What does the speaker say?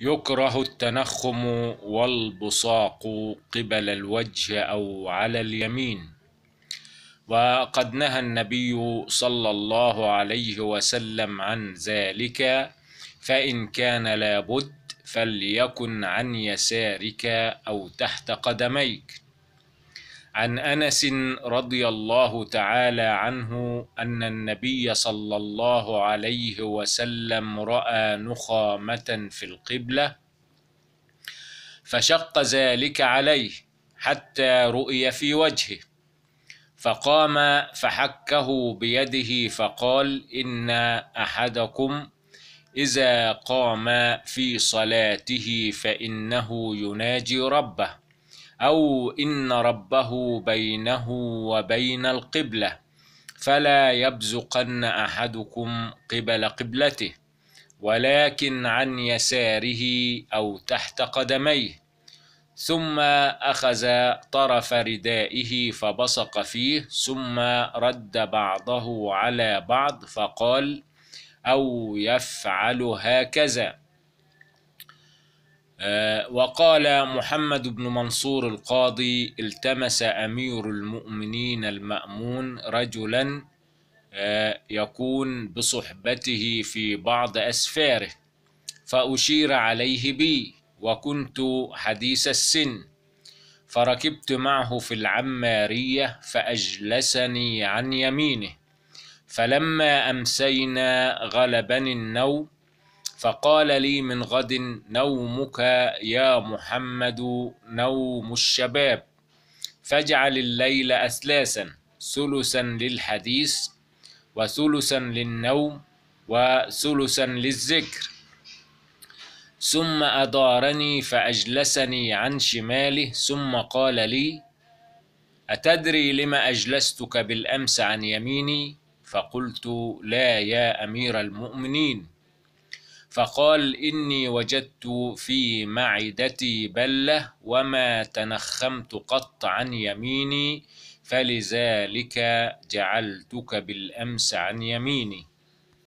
يكره التنخم والبصاق قبل الوجه أو على اليمين وقد نهى النبي صلى الله عليه وسلم عن ذلك فإن كان لابد فليكن عن يسارك أو تحت قدميك عن انس رضي الله تعالى عنه ان النبي صلى الله عليه وسلم راى نخامه في القبله فشق ذلك عليه حتى رؤي في وجهه فقام فحكه بيده فقال ان احدكم اذا قام في صلاته فانه يناجي ربه أو إن ربه بينه وبين القبلة فلا يبزقن أحدكم قبل قبلته ولكن عن يساره أو تحت قدميه ثم أخذ طرف ردائه فبصق فيه ثم رد بعضه على بعض فقال أو يفعل هكذا آه، وقال محمد بن منصور القاضي التمس امير المؤمنين المامون رجلا آه، يكون بصحبته في بعض اسفاره فاشير عليه بي وكنت حديث السن فركبت معه في العماريه فاجلسني عن يمينه فلما امسينا غلبني النوم فقال لي من غد نومك يا محمد نوم الشباب فاجعل الليل أثلاثا ثلثا للحديث وثلثا للنوم وثلثا للذكر ثم أدارني فأجلسني عن شماله ثم قال لي أتدري لما أجلستك بالأمس عن يميني فقلت لا يا أمير المؤمنين فقال إني وجدت في معدتي بلة وما تنخمت قط عن يميني فلذلك جعلتك بالأمس عن يميني